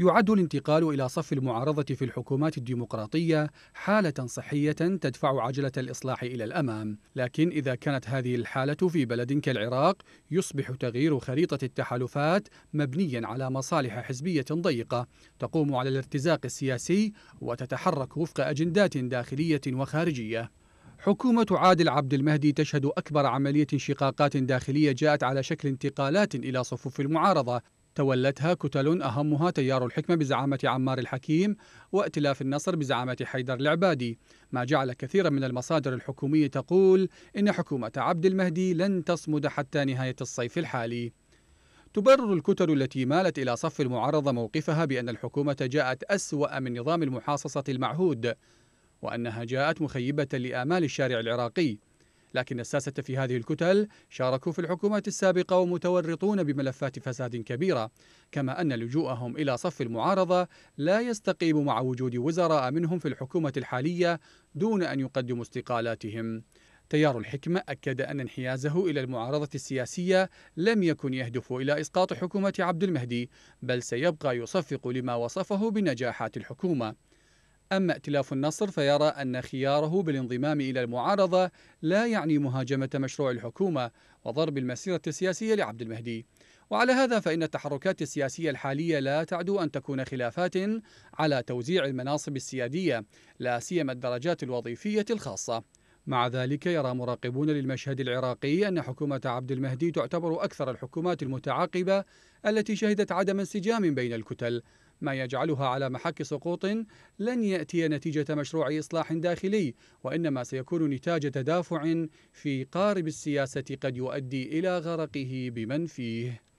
يعد الانتقال إلى صف المعارضة في الحكومات الديمقراطية حالة صحية تدفع عجلة الإصلاح إلى الأمام، لكن إذا كانت هذه الحالة في بلد كالعراق يصبح تغيير خريطة التحالفات مبنيا على مصالح حزبية ضيقة تقوم على الارتزاق السياسي وتتحرك وفق أجندات داخلية وخارجية. حكومة عادل عبد المهدي تشهد أكبر عملية انشقاقات داخلية جاءت على شكل انتقالات إلى صفوف المعارضة تولتها كتل أهمها تيار الحكمة بزعامة عمار الحكيم وائتلاف النصر بزعامة حيدر العبادي ما جعل كثيرا من المصادر الحكومية تقول إن حكومة عبد المهدي لن تصمد حتى نهاية الصيف الحالي تبرر الكتل التي مالت إلى صف المعارضة موقفها بأن الحكومة جاءت أسوأ من نظام المحاصصة المعهود وأنها جاءت مخيبة لآمال الشارع العراقي لكن الساسة في هذه الكتل شاركوا في الحكومات السابقة ومتورطون بملفات فساد كبيرة كما أن لجوءهم إلى صف المعارضة لا يستقيم مع وجود وزراء منهم في الحكومة الحالية دون أن يقدموا استقالاتهم تيار الحكمة أكد أن انحيازه إلى المعارضة السياسية لم يكن يهدف إلى إسقاط حكومة عبد المهدي بل سيبقى يصفق لما وصفه بنجاحات الحكومة أما ائتلاف النصر فيرى أن خياره بالانضمام إلى المعارضة لا يعني مهاجمة مشروع الحكومة وضرب المسيرة السياسية لعبد المهدي وعلى هذا فإن التحركات السياسية الحالية لا تعدو أن تكون خلافات على توزيع المناصب السيادية لا سيما الدرجات الوظيفية الخاصة مع ذلك يرى مراقبون للمشهد العراقي أن حكومة عبد المهدي تعتبر أكثر الحكومات المتعاقبة التي شهدت عدم انسجام بين الكتل ما يجعلها على محك سقوط لن يأتي نتيجة مشروع إصلاح داخلي وإنما سيكون نتاج تدافع في قارب السياسة قد يؤدي إلى غرقه بمن فيه